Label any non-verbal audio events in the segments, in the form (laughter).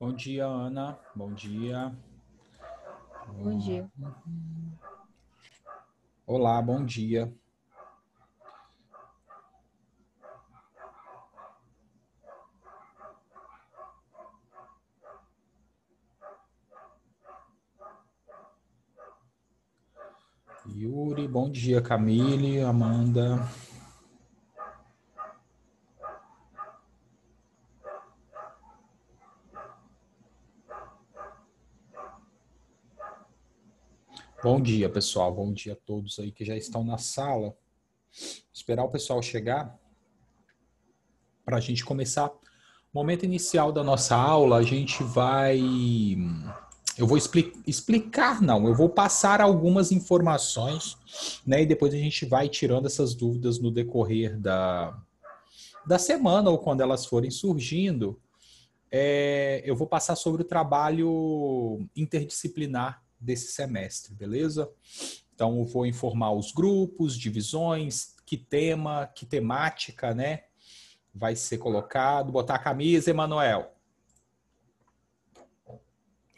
Bom dia, Ana. Bom dia. Bom dia. Olá, bom dia. Yuri, bom dia, Camille, Amanda. Bom dia, pessoal. Bom dia a todos aí que já estão na sala. Esperar o pessoal chegar para a gente começar. Momento inicial da nossa aula, a gente vai eu vou expli explicar, não, eu vou passar algumas informações, né? E depois a gente vai tirando essas dúvidas no decorrer da, da semana ou quando elas forem surgindo. É, eu vou passar sobre o trabalho interdisciplinar desse semestre, beleza? Então, eu vou informar os grupos, divisões, que tema, que temática, né? Vai ser colocado, botar a camisa, Emanuel.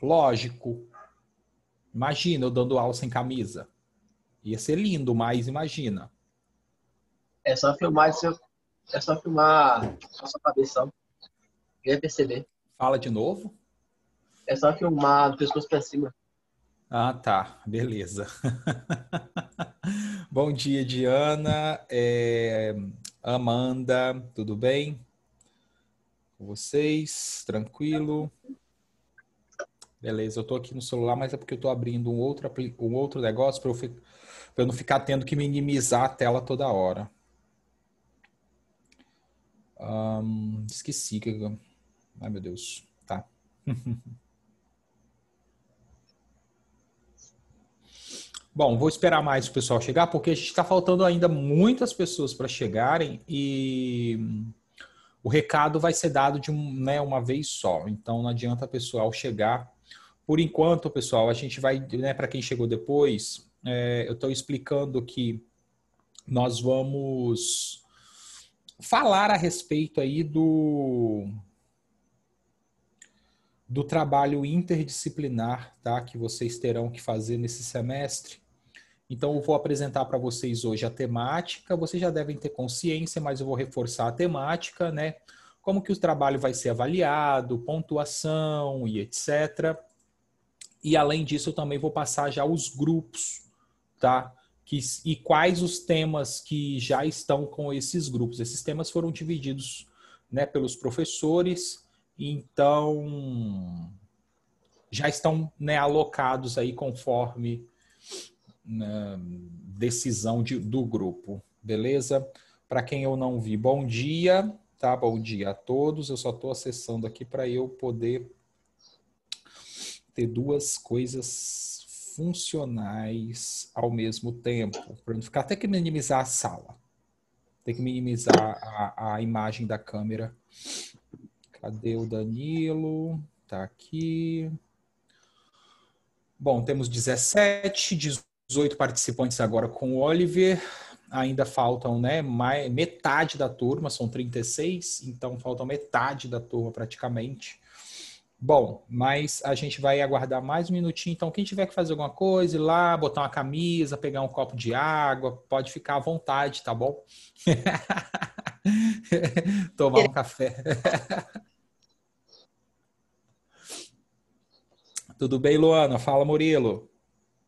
Lógico. Imagina eu dando aula sem camisa. Ia ser lindo, mas imagina. É só filmar seu. É só filmar a sua cabeça. Ia perceber. Fala de novo? É só filmar do pescoço pra cima. Ah, tá. Beleza. (laughs) Bom dia, Diana. É... Amanda, tudo bem? Com vocês? Tranquilo? Tranquilo. Beleza, eu tô aqui no celular, mas é porque eu tô abrindo um outro, um outro negócio para eu, eu, não ficar tendo que minimizar a tela toda hora. Um, esqueci que. Ai, meu Deus. Tá. (laughs) Bom, vou esperar mais o pessoal chegar, porque a gente está faltando ainda muitas pessoas para chegarem e o recado vai ser dado de né, uma vez só. Então não adianta o pessoal chegar por enquanto, pessoal, a gente vai, né, para quem chegou depois, é, eu estou explicando que nós vamos falar a respeito aí do do trabalho interdisciplinar, tá, que vocês terão que fazer nesse semestre. Então eu vou apresentar para vocês hoje a temática. Vocês já devem ter consciência, mas eu vou reforçar a temática, né? Como que o trabalho vai ser avaliado, pontuação e etc. E além disso, eu também vou passar já os grupos, tá? Que, e quais os temas que já estão com esses grupos. Esses temas foram divididos né, pelos professores, então já estão né, alocados aí conforme né, decisão de, do grupo, beleza? Para quem eu não vi, bom dia, tá? Bom dia a todos. Eu só estou acessando aqui para eu poder ter duas coisas funcionais ao mesmo tempo, para não ficar até que minimizar a sala. Tem que minimizar a, a imagem da câmera. Cadê o Danilo? Tá aqui. Bom, temos 17, 18 participantes agora com o Oliver. Ainda faltam, né, mais, metade da turma, são 36, então falta metade da turma praticamente. Bom, mas a gente vai aguardar mais um minutinho. Então, quem tiver que fazer alguma coisa, ir lá, botar uma camisa, pegar um copo de água, pode ficar à vontade, tá bom? (laughs) Tomar um café. (laughs) Tudo bem, Luana? Fala, Murilo.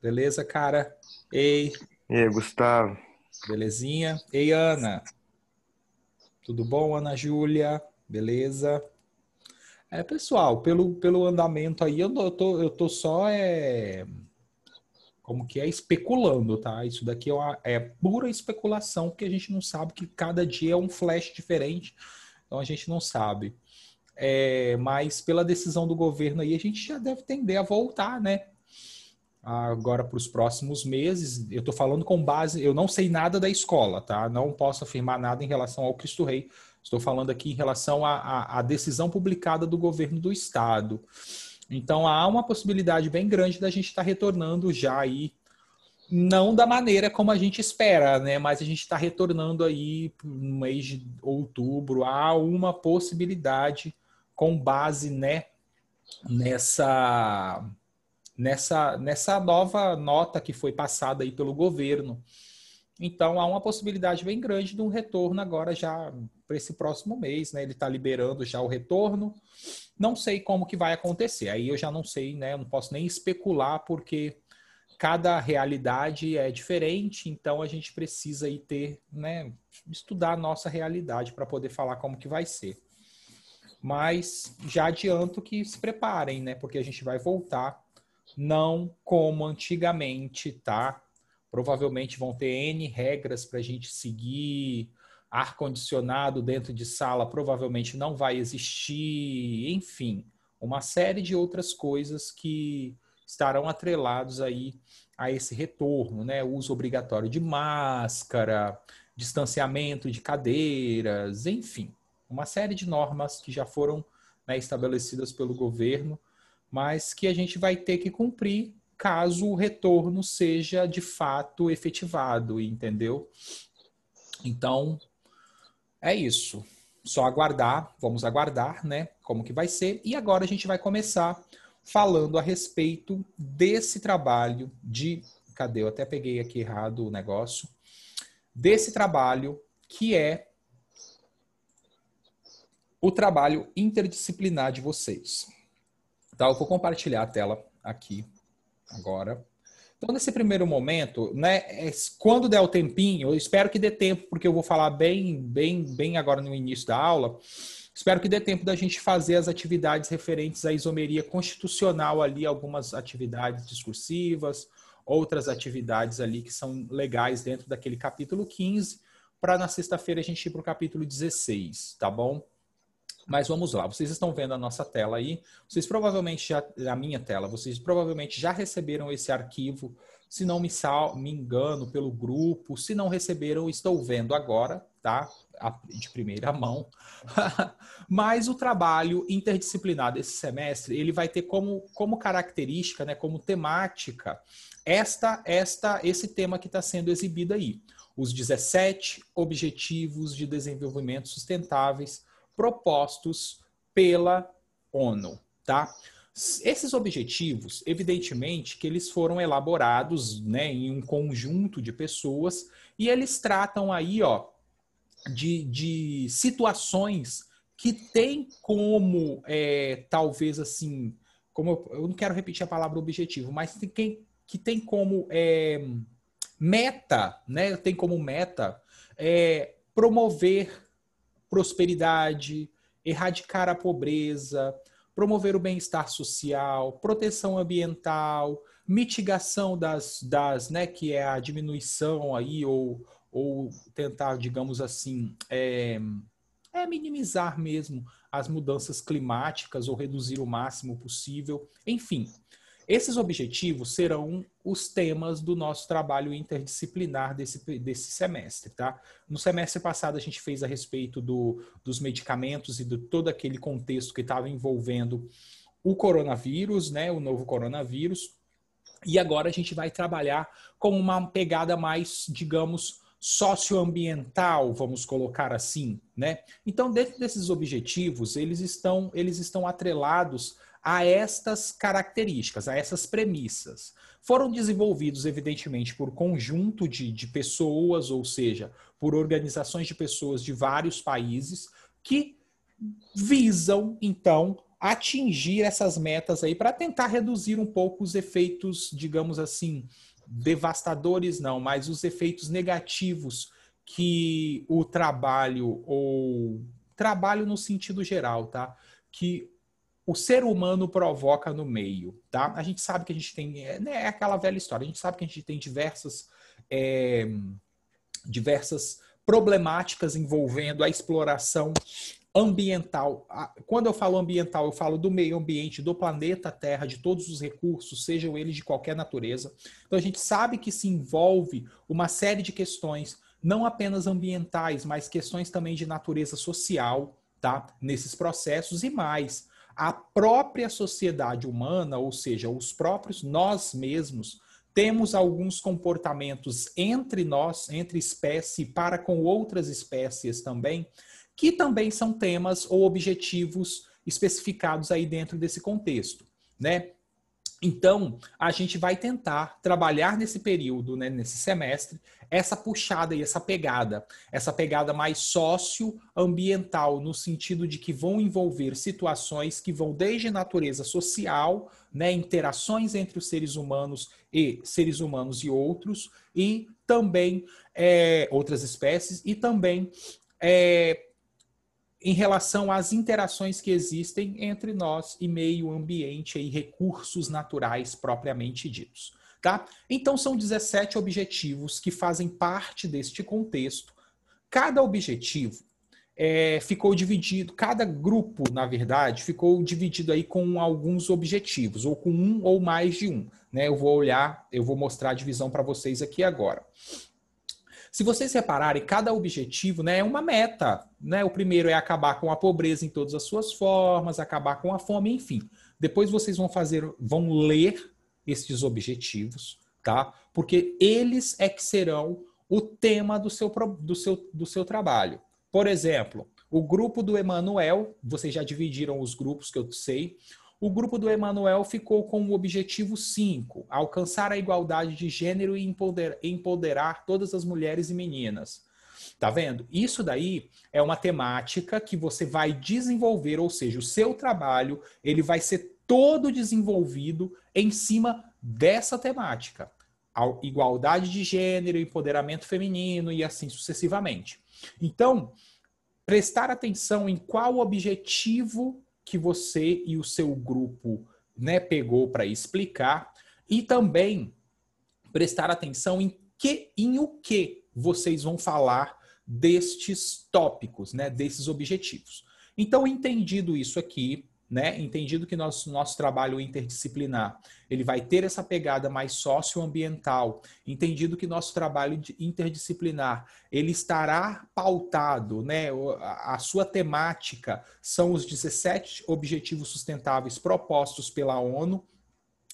Beleza, cara? Ei. E aí, Gustavo? Belezinha? Ei, Ana. Tudo bom, Ana Júlia? Beleza? É, pessoal, pelo, pelo andamento aí, eu, eu, tô, eu tô só é, como que é, especulando, tá? Isso daqui é, uma, é pura especulação, porque a gente não sabe que cada dia é um flash diferente, então a gente não sabe. É, mas pela decisão do governo aí, a gente já deve tender a voltar, né? agora para os próximos meses. Eu estou falando com base, eu não sei nada da escola, tá? Não posso afirmar nada em relação ao Cristo Rei. Estou falando aqui em relação à decisão publicada do governo do estado. Então há uma possibilidade bem grande da gente estar tá retornando já aí, não da maneira como a gente espera, né? Mas a gente está retornando aí no mês de outubro. Há uma possibilidade com base, né? Nessa nessa, nessa nova nota que foi passada aí pelo governo. Então, há uma possibilidade bem grande de um retorno agora já para esse próximo mês, né? Ele está liberando já o retorno. Não sei como que vai acontecer. Aí eu já não sei, né? Eu não posso nem especular porque cada realidade é diferente. Então, a gente precisa aí ter, né? Estudar a nossa realidade para poder falar como que vai ser. Mas já adianto que se preparem, né? Porque a gente vai voltar não como antigamente, tá? Provavelmente vão ter N regras para a gente seguir. Ar-condicionado dentro de sala provavelmente não vai existir. Enfim, uma série de outras coisas que estarão atrelados aí a esse retorno, né? O uso obrigatório de máscara, distanciamento de cadeiras, enfim, uma série de normas que já foram né, estabelecidas pelo governo mas que a gente vai ter que cumprir caso o retorno seja de fato efetivado, entendeu? Então, é isso. Só aguardar, vamos aguardar, né? Como que vai ser. E agora a gente vai começar falando a respeito desse trabalho de. Cadê? Eu até peguei aqui errado o negócio. Desse trabalho que é o trabalho interdisciplinar de vocês. Tá? Eu vou compartilhar a tela aqui agora. Então, nesse primeiro momento, né, é, quando der o tempinho, eu espero que dê tempo, porque eu vou falar bem, bem, bem agora no início da aula. Espero que dê tempo da gente fazer as atividades referentes à isomeria constitucional ali, algumas atividades discursivas, outras atividades ali que são legais dentro daquele capítulo 15, para na sexta-feira a gente ir para o capítulo 16, tá bom? Mas vamos lá, vocês estão vendo a nossa tela aí, vocês provavelmente já, a minha tela, vocês provavelmente já receberam esse arquivo, se não me, sal, me engano, pelo grupo, se não receberam, estou vendo agora, tá? De primeira mão. (laughs) Mas o trabalho interdisciplinar desse semestre, ele vai ter como, como característica, né, como temática, esta, esta, esse tema que está sendo exibido aí. Os 17 Objetivos de Desenvolvimento Sustentáveis propostos pela ONU, tá? Esses objetivos, evidentemente, que eles foram elaborados, né, em um conjunto de pessoas e eles tratam aí, ó, de, de situações que tem como, é, talvez assim, como eu, eu, não quero repetir a palavra objetivo, mas tem quem, que tem como é, meta, né, tem como meta é, promover prosperidade, erradicar a pobreza, promover o bem-estar social, proteção ambiental, mitigação das, das né, que é a diminuição aí, ou, ou tentar, digamos assim, é, é minimizar mesmo as mudanças climáticas ou reduzir o máximo possível, enfim. Esses objetivos serão os temas do nosso trabalho interdisciplinar desse, desse semestre, tá? No semestre passado a gente fez a respeito do, dos medicamentos e de todo aquele contexto que estava envolvendo o coronavírus, né, o novo coronavírus. E agora a gente vai trabalhar com uma pegada mais, digamos, socioambiental, vamos colocar assim, né? Então, dentro desses objetivos, eles estão eles estão atrelados a estas características, a essas premissas. Foram desenvolvidos, evidentemente, por conjunto de, de pessoas, ou seja, por organizações de pessoas de vários países, que visam, então, atingir essas metas aí para tentar reduzir um pouco os efeitos, digamos assim, devastadores não, mas os efeitos negativos que o trabalho ou trabalho no sentido geral, tá? Que o ser humano provoca no meio, tá? A gente sabe que a gente tem, é, né, é aquela velha história, a gente sabe que a gente tem diversas, é, diversas problemáticas envolvendo a exploração ambiental. Quando eu falo ambiental, eu falo do meio ambiente, do planeta Terra, de todos os recursos, sejam eles de qualquer natureza. Então a gente sabe que se envolve uma série de questões, não apenas ambientais, mas questões também de natureza social, tá? Nesses processos e mais a própria sociedade humana, ou seja, os próprios nós mesmos, temos alguns comportamentos entre nós, entre espécie, para com outras espécies também, que também são temas ou objetivos especificados aí dentro desse contexto, né? Então, a gente vai tentar trabalhar nesse período, né, nesse semestre, essa puxada e essa pegada, essa pegada mais socioambiental, no sentido de que vão envolver situações que vão desde natureza social, né, interações entre os seres humanos e seres humanos e outros, e também é, outras espécies, e também é, em relação às interações que existem entre nós e meio ambiente e recursos naturais propriamente ditos. Tá? Então, são 17 objetivos que fazem parte deste contexto. Cada objetivo é, ficou dividido, cada grupo, na verdade, ficou dividido aí com alguns objetivos, ou com um ou mais de um. Né? Eu vou olhar, eu vou mostrar a divisão para vocês aqui agora. Se vocês repararem, cada objetivo né, é uma meta. Né? O primeiro é acabar com a pobreza em todas as suas formas, acabar com a fome, enfim. Depois vocês vão fazer, vão ler esses objetivos, tá? Porque eles é que serão o tema do seu, do seu, do seu trabalho. Por exemplo, o grupo do Emanuel, vocês já dividiram os grupos que eu sei o grupo do Emanuel ficou com o objetivo 5, alcançar a igualdade de gênero e empoderar, empoderar todas as mulheres e meninas. Tá vendo? Isso daí é uma temática que você vai desenvolver, ou seja, o seu trabalho, ele vai ser todo desenvolvido em cima dessa temática. A igualdade de gênero, empoderamento feminino e assim sucessivamente. Então, prestar atenção em qual objetivo que você e o seu grupo né, pegou para explicar e também prestar atenção em que em o que vocês vão falar destes tópicos, né, desses objetivos. Então, entendido isso aqui, né? Entendido que nosso, nosso trabalho interdisciplinar ele vai ter essa pegada mais socioambiental, entendido que nosso trabalho interdisciplinar ele estará pautado, né? A sua temática são os 17 objetivos sustentáveis propostos pela ONU.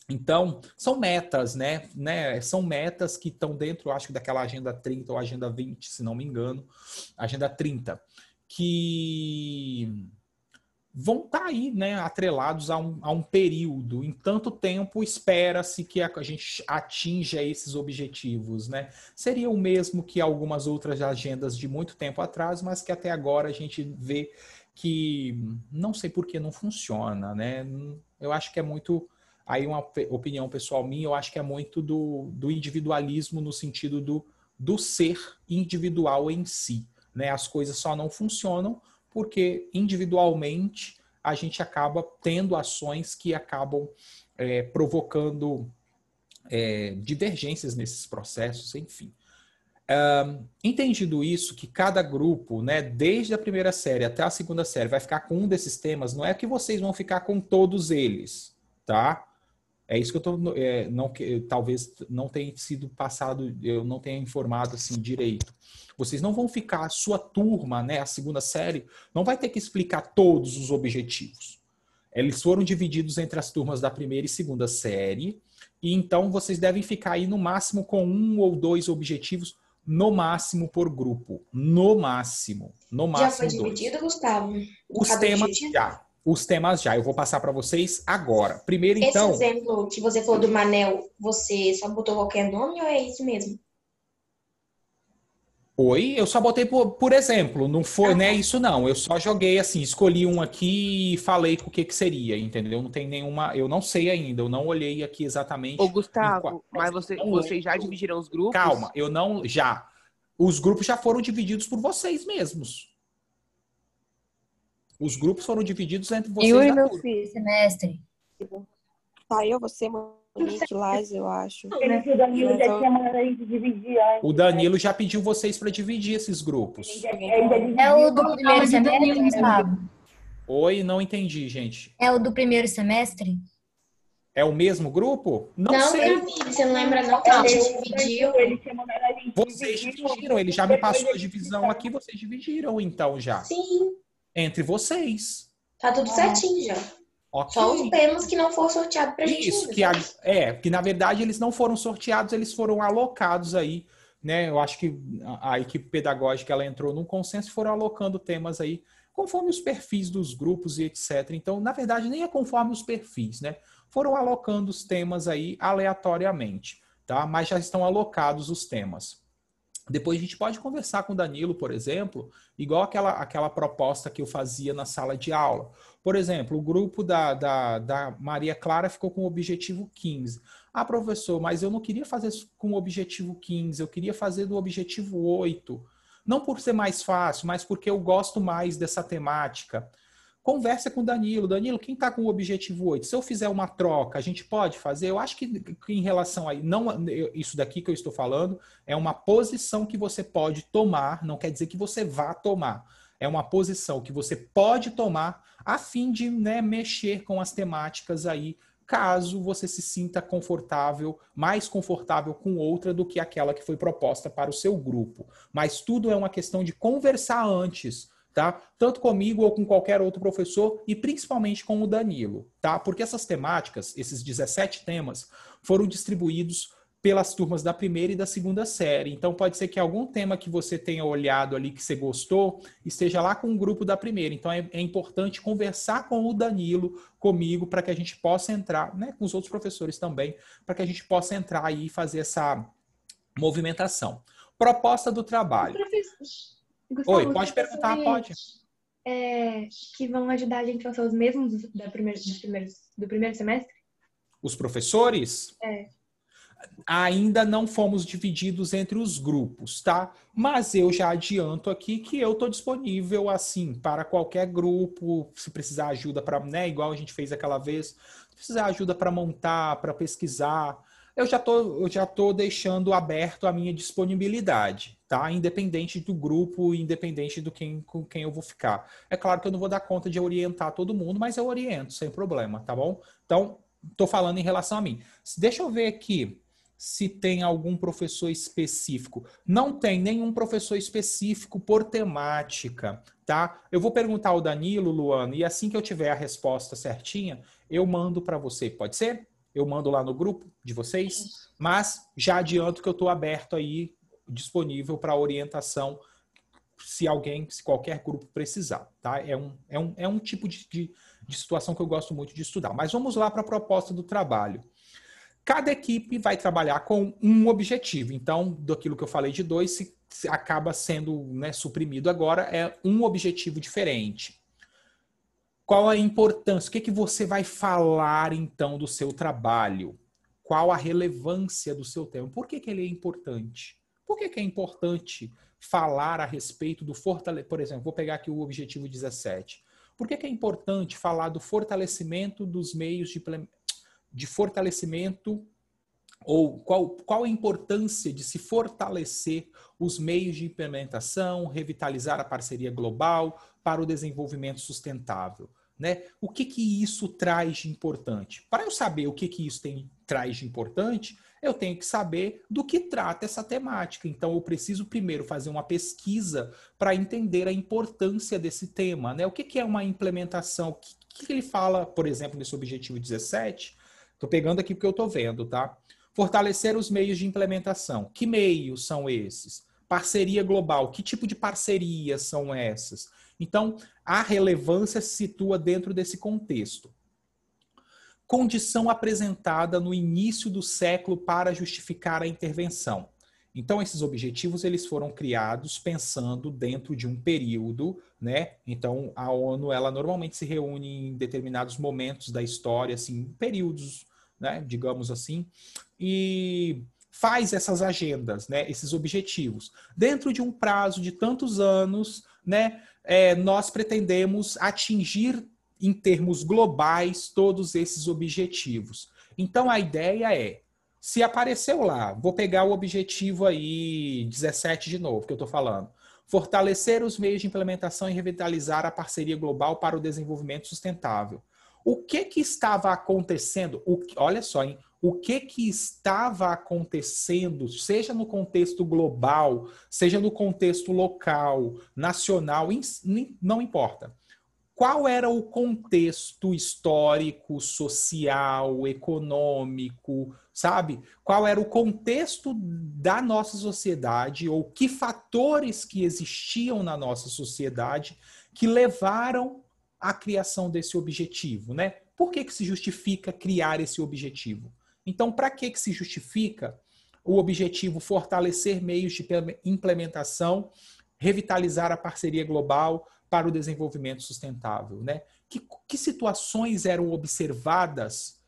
Então, são metas, né? né? São metas que estão dentro, acho que daquela Agenda 30 ou Agenda 20, se não me engano, Agenda 30, que vão estar tá aí, né, atrelados a um, a um período. Em tanto tempo, espera-se que a, gente atinja esses objetivos, né? Seria o mesmo que algumas outras agendas de muito tempo atrás, mas que até agora a gente vê que não sei por que não funciona, né? Eu acho que é muito aí uma opinião pessoal minha, eu acho que é muito do, do individualismo no sentido do, do ser individual em si, né? As coisas só não funcionam porque individualmente a gente acaba tendo ações que acabam é, provocando é, divergências nesses processos, enfim. Um, entendido isso, que cada grupo, né, desde a primeira série até a segunda série, vai ficar com um desses temas, não é que vocês vão ficar com todos eles, tá? É isso que eu estou é, não talvez não tenha sido passado, eu não tenha informado assim direito. Vocês não vão ficar sua turma, né, a segunda série, não vai ter que explicar todos os objetivos. Eles foram divididos entre as turmas da primeira e segunda série, e então vocês devem ficar aí no máximo com um ou dois objetivos no máximo por grupo, no máximo, no máximo Já foi dois. dividido, Gustavo? Os temas objetivo? já os temas já. Eu vou passar para vocês agora. Primeiro, Esse então. Esse exemplo que você falou do Manel, você só botou qualquer nome ou é isso mesmo? Oi, eu só botei por, por exemplo, não foi, ah, né? Isso não. Eu só joguei assim, escolhi um aqui e falei o que que seria, entendeu? Não tem nenhuma, eu não sei ainda, eu não olhei aqui exatamente. Ô, Gustavo, qual... mas você, não, vocês já dividiram os grupos? Calma, eu não já. Os grupos já foram divididos por vocês mesmos. Os grupos foram divididos entre vocês. Yuri, meu filho, semestre. Ah, eu, você, Monique, Lais, eu acho. O Danilo então, já dividir O né? Danilo já pediu vocês para dividir esses grupos. É o do primeiro semestre, né? Gustavo? Oi, não entendi, gente. É o do primeiro semestre? É o mesmo grupo? Não, não sei. você não lembra não? Não, ele dividiu. Ele a gente vocês dividiram, ele já me passou a divisão aqui, vocês dividiram então já. Sim entre vocês. Tá tudo ah. certinho já. Okay. Só os prêmios que não foram sorteados pra gente. Isso, que a, né? é, que na verdade eles não foram sorteados, eles foram alocados aí, né? Eu acho que a, a equipe pedagógica ela entrou num consenso e foram alocando temas aí conforme os perfis dos grupos e etc. Então, na verdade, nem é conforme os perfis, né? Foram alocando os temas aí aleatoriamente, tá? Mas já estão alocados os temas. Depois a gente pode conversar com o Danilo, por exemplo, igual aquela, aquela proposta que eu fazia na sala de aula. Por exemplo, o grupo da, da, da Maria Clara ficou com o objetivo 15. Ah, professor, mas eu não queria fazer com o objetivo 15, eu queria fazer do objetivo 8. Não por ser mais fácil, mas porque eu gosto mais dessa temática. Conversa com o Danilo. Danilo, quem está com o objetivo 8? Se eu fizer uma troca, a gente pode fazer? Eu acho que, que em relação a não, isso daqui que eu estou falando é uma posição que você pode tomar, não quer dizer que você vá tomar. É uma posição que você pode tomar a fim de né, mexer com as temáticas aí caso você se sinta confortável, mais confortável com outra do que aquela que foi proposta para o seu grupo. Mas tudo é uma questão de conversar antes, tá? Tanto comigo ou com qualquer outro professor e principalmente com o Danilo, tá? Porque essas temáticas, esses 17 temas, foram distribuídos pelas turmas da primeira e da segunda série. Então pode ser que algum tema que você tenha olhado ali que você gostou esteja lá com o grupo da primeira. Então é, é importante conversar com o Danilo, comigo, para que a gente possa entrar, né, com os outros professores também, para que a gente possa entrar aí e fazer essa movimentação. Proposta do trabalho. Professor. Gustavo, Oi, pode tá perguntar, pode. É, que vão ajudar a gente são os mesmos da primeira, do, primeiro, do primeiro semestre? Os professores? É. Ainda não fomos divididos entre os grupos, tá? Mas eu já adianto aqui que eu tô disponível, assim, para qualquer grupo, se precisar ajuda para, né? Igual a gente fez aquela vez, se precisar ajuda para montar, para pesquisar, eu já tô, eu já tô deixando aberto a minha disponibilidade, tá? Independente do grupo, independente do quem com quem eu vou ficar. É claro que eu não vou dar conta de orientar todo mundo, mas eu oriento sem problema, tá bom? Então, tô falando em relação a mim. Deixa eu ver aqui se tem algum professor específico. Não tem nenhum professor específico por temática, tá? Eu vou perguntar ao Danilo, Luana, e assim que eu tiver a resposta certinha, eu mando para você. Pode ser? eu mando lá no grupo de vocês, mas já adianto que eu estou aberto aí, disponível para orientação se alguém, se qualquer grupo precisar, tá? É um, é um, é um tipo de, de, de situação que eu gosto muito de estudar. Mas vamos lá para a proposta do trabalho. Cada equipe vai trabalhar com um objetivo. Então, daquilo que eu falei de dois, se, se acaba sendo né, suprimido agora, é um objetivo diferente. Qual a importância? O que, é que você vai falar então do seu trabalho? Qual a relevância do seu tema? Por que, que ele é importante? Por que, que é importante falar a respeito do fortalecimento? Por exemplo, vou pegar aqui o objetivo 17. Por que, que é importante falar do fortalecimento dos meios de, de fortalecimento ou qual, qual a importância de se fortalecer os meios de implementação, revitalizar a parceria global para o desenvolvimento sustentável. Né? O que, que isso traz de importante? Para eu saber o que, que isso tem, traz de importante, eu tenho que saber do que trata essa temática. Então, eu preciso primeiro fazer uma pesquisa para entender a importância desse tema. Né? O que, que é uma implementação? O que, que ele fala, por exemplo, nesse objetivo 17? Estou pegando aqui porque eu estou vendo, tá? Fortalecer os meios de implementação. Que meios são esses? Parceria global. Que tipo de parcerias são essas? Então, a relevância se situa dentro desse contexto. Condição apresentada no início do século para justificar a intervenção. Então, esses objetivos eles foram criados pensando dentro de um período, né? Então, a ONU ela normalmente se reúne em determinados momentos da história, assim, períodos, né? Digamos assim, e faz essas agendas, né? Esses objetivos dentro de um prazo de tantos anos, né? é, nós pretendemos atingir em termos globais todos esses objetivos. Então a ideia é, se apareceu lá, vou pegar o objetivo aí 17 de novo que eu estou falando, fortalecer os meios de implementação e revitalizar a parceria global para o desenvolvimento sustentável. O que que estava acontecendo? O, olha só, hein? o que que estava acontecendo, seja no contexto global, seja no contexto local, nacional, não importa. Qual era o contexto histórico, social, econômico, sabe? Qual era o contexto da nossa sociedade ou que fatores que existiam na nossa sociedade que levaram à criação desse objetivo, né? Por que, que se justifica criar esse objetivo? Então, para que, que se justifica o objetivo fortalecer meios de implementação, revitalizar a parceria global para o desenvolvimento sustentável? Né? Que, que situações eram observadas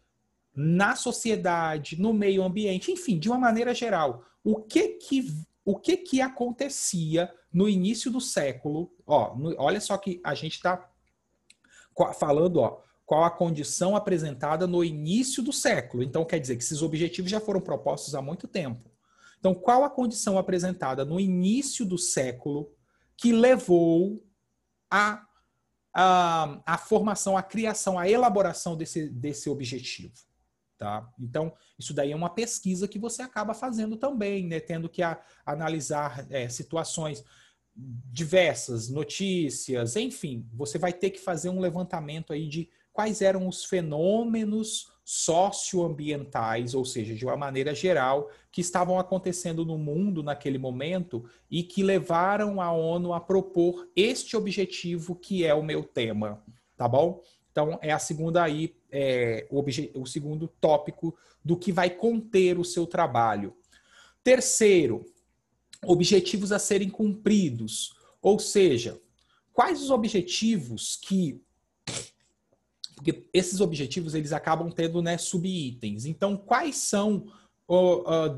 na sociedade, no meio ambiente, enfim, de uma maneira geral? O que que o que, que acontecia no início do século? Ó, no, olha só que a gente está falando ó, qual a condição apresentada no início do século. Então, quer dizer que esses objetivos já foram propostos há muito tempo. Então, qual a condição apresentada no início do século que levou à a, a, a, formação, à criação, à elaboração desse, desse objetivo? Tá? Então, isso daí é uma pesquisa que você acaba fazendo também, né? tendo que a, analisar é, situações diversas, notícias, enfim, você vai ter que fazer um levantamento aí de quais eram os fenômenos socioambientais, ou seja, de uma maneira geral, que estavam acontecendo no mundo naquele momento e que levaram a ONU a propor este objetivo que é o meu tema, tá bom? Então é a segunda aí, é, o, o segundo tópico do que vai conter o seu trabalho. Terceiro, objetivos a serem cumpridos, ou seja, quais os objetivos que porque esses objetivos eles acabam tendo né, subitens. Então, quais são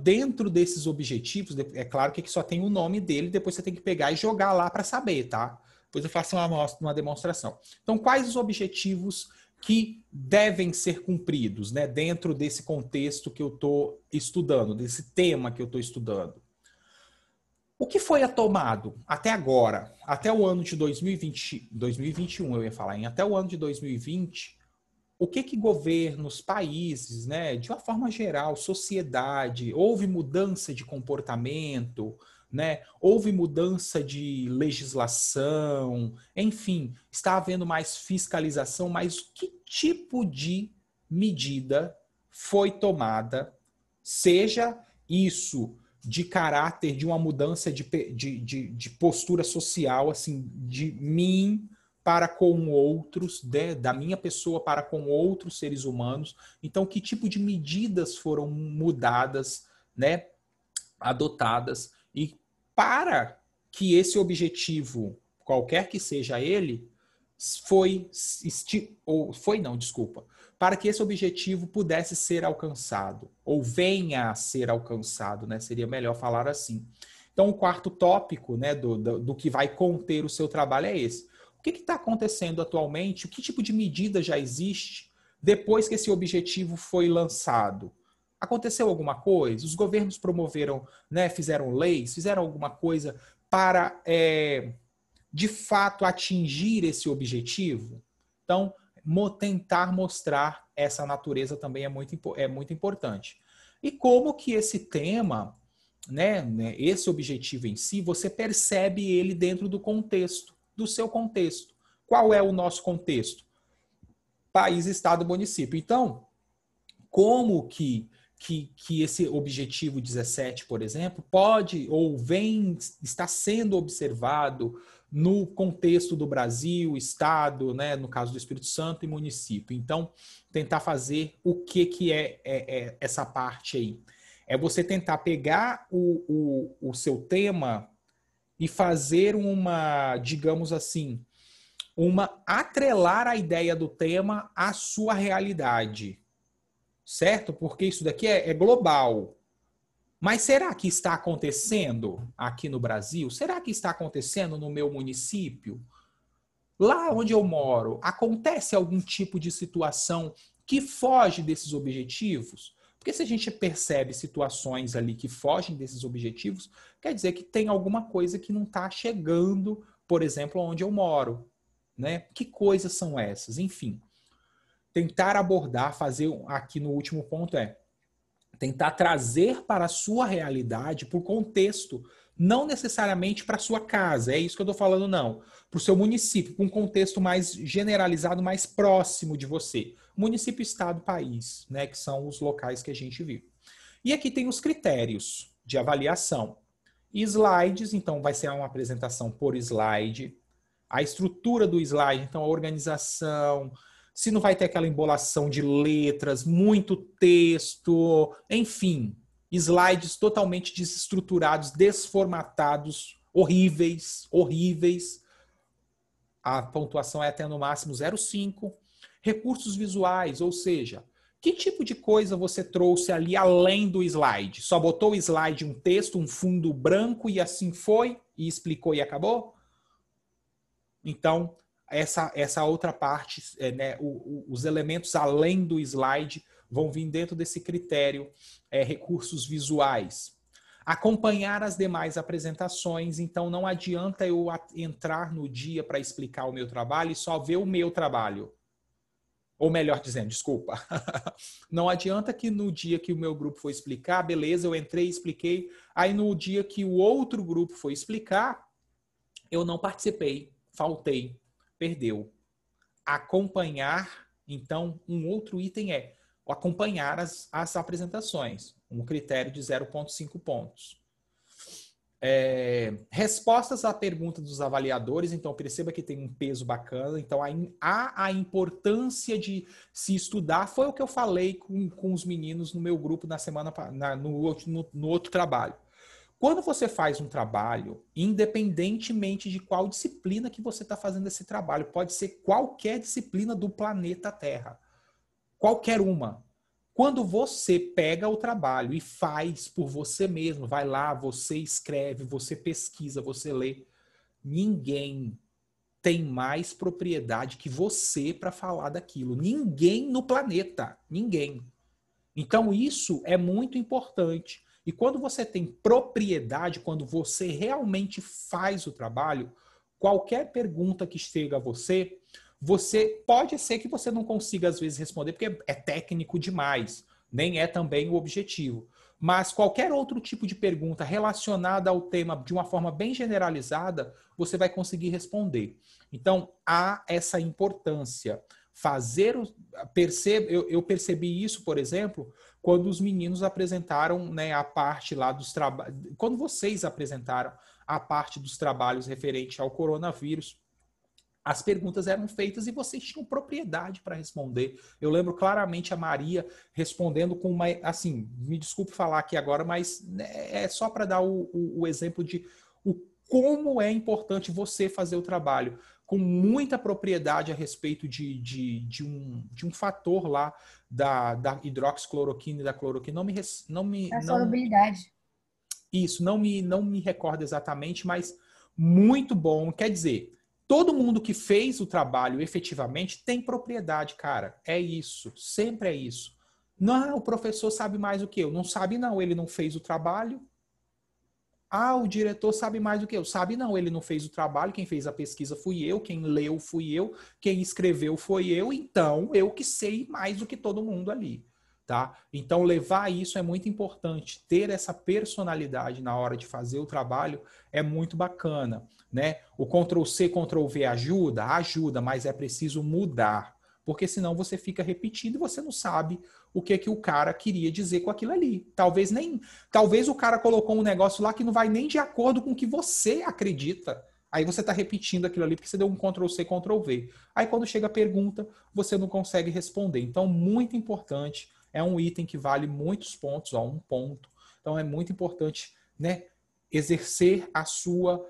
dentro desses objetivos? É claro que aqui só tem o nome dele, depois você tem que pegar e jogar lá para saber, tá? Depois eu faço uma, uma demonstração. Então, quais os objetivos que devem ser cumpridos né, dentro desse contexto que eu estou estudando, desse tema que eu estou estudando? O que foi tomado até agora, até o ano de 2020, 2021, eu ia falar, em até o ano de 2020, o que que governos, países, né, de uma forma geral, sociedade, houve mudança de comportamento, né? Houve mudança de legislação, enfim, está havendo mais fiscalização, mas que tipo de medida foi tomada, seja isso de caráter de uma mudança de, de, de, de postura social, assim, de mim para com outros, de, né, da minha pessoa para com outros seres humanos. Então, que tipo de medidas foram mudadas, né, adotadas e para que esse objetivo, qualquer que seja ele, foi ou foi não, desculpa, para que esse objetivo pudesse ser alcançado ou venha a ser alcançado, né? Seria melhor falar assim. Então, o quarto tópico, né, do, do, do que vai conter o seu trabalho é esse que está acontecendo atualmente? Que tipo de medida já existe depois que esse objetivo foi lançado? Aconteceu alguma coisa? Os governos promoveram, né, fizeram leis, fizeram alguma coisa para, é, de fato, atingir esse objetivo? Então, tentar mostrar essa natureza também é muito, é muito importante. E como que esse tema, né, né, esse objetivo em si, você percebe ele dentro do contexto do seu contexto. Qual é o nosso contexto? País, estado, município. Então, como que que, que esse objetivo 17, por exemplo, pode ou vem está sendo observado no contexto do Brasil, estado, né, no caso do Espírito Santo e município. Então, tentar fazer o que que é, é, é essa parte aí é você tentar pegar o, o, o seu tema e fazer uma, digamos assim, uma atrelar a ideia do tema à sua realidade. Certo? Porque isso daqui é, é global. Mas será que está acontecendo aqui no Brasil? Será que está acontecendo no meu município? Lá onde eu moro, acontece algum tipo de situação que foge desses objetivos? Porque se a gente percebe situações ali que fogem desses objetivos, quer dizer que tem alguma coisa que não está chegando, por exemplo, onde eu moro. Né? Que coisas são essas? Enfim, tentar abordar, fazer aqui no último ponto é tentar trazer para a sua realidade, por contexto, não necessariamente para sua casa, é isso que eu estou falando, não. Para o seu município, com um contexto mais generalizado, mais próximo de você. Município, estado, país, né? Que são os locais que a gente viu. E aqui tem os critérios de avaliação. Slides, então vai ser uma apresentação por slide. A estrutura do slide, então a organização, se não vai ter aquela embolação de letras, muito texto, enfim, slides totalmente desestruturados, desformatados, horríveis, horríveis. A pontuação é até no máximo 0,5. Recursos visuais, ou seja, que tipo de coisa você trouxe ali além do slide? Só botou o slide um texto, um fundo branco e assim foi e explicou e acabou? Então, essa, essa outra parte, é, né, o, o, os elementos além do slide vão vir dentro desse critério é, recursos visuais. Acompanhar as demais apresentações, então não adianta eu entrar no dia para explicar o meu trabalho e só ver o meu trabalho. Ou melhor dizendo, desculpa. (laughs) não adianta que no dia que o meu grupo foi explicar, beleza, eu entrei e expliquei. Aí no dia que o outro grupo foi explicar, eu não participei, faltei, perdeu. Acompanhar, então, um outro item é acompanhar as, as apresentações, um critério de 0,5 pontos. É, respostas à pergunta dos avaliadores, então perceba que tem um peso bacana, então há a importância de se estudar, foi o que eu falei com, com os meninos no meu grupo na semana na, no, no, no outro trabalho. Quando você faz um trabalho, independentemente de qual disciplina que você está fazendo esse trabalho, pode ser qualquer disciplina do planeta Terra. Qualquer uma. Quando você pega o trabalho e faz por você mesmo, vai lá, você escreve, você pesquisa, você lê, ninguém tem mais propriedade que você para falar daquilo. Ninguém no planeta, ninguém. Então isso é muito importante. E quando você tem propriedade, quando você realmente faz o trabalho, qualquer pergunta que chega a você, você pode ser que você não consiga às vezes responder porque é técnico demais, nem é também o objetivo. Mas qualquer outro tipo de pergunta relacionada ao tema de uma forma bem generalizada, você vai conseguir responder. Então, há essa importância. Fazer o. Percebo, eu, eu percebi isso, por exemplo, quando os meninos apresentaram né, a parte lá dos trabalhos. Quando vocês apresentaram a parte dos trabalhos referente ao coronavírus as perguntas eram feitas e vocês tinham propriedade para responder. Eu lembro claramente a Maria respondendo com uma. Assim, me desculpe falar aqui agora, mas né, é só para dar o, o, o, exemplo de o, como é importante você fazer o trabalho. Com muita propriedade a respeito de, de, de, um, de um fator lá da, da hidroxicloroquina e da cloroquina. Não me. Não me da solubilidade. isso, não me, não me recordo exatamente, mas muito bom. Quer dizer, Todo mundo que fez o trabalho efetivamente tem propriedade, cara. É isso, sempre é isso. Não, o professor sabe mais do que eu. Não sabe, não, ele não fez o trabalho. Ah, o diretor sabe mais do que eu. Sabe, não, ele não fez o trabalho. Quem fez a pesquisa fui eu, quem leu fui eu, quem escreveu foi eu. Então, eu que sei mais do que todo mundo ali. Tá? Então, levar isso é muito importante. Ter essa personalidade na hora de fazer o trabalho é muito bacana. Né? O Ctrl C, Ctrl V ajuda? Ajuda, mas é preciso mudar. Porque senão você fica repetindo e você não sabe o que é que o cara queria dizer com aquilo ali. Talvez nem, talvez o cara colocou um negócio lá que não vai nem de acordo com o que você acredita. Aí você está repetindo aquilo ali porque você deu um Ctrl C, Ctrl V. Aí quando chega a pergunta, você não consegue responder. Então, muito importante é um item que vale muitos pontos, ó, um ponto. Então é muito importante, né, exercer a sua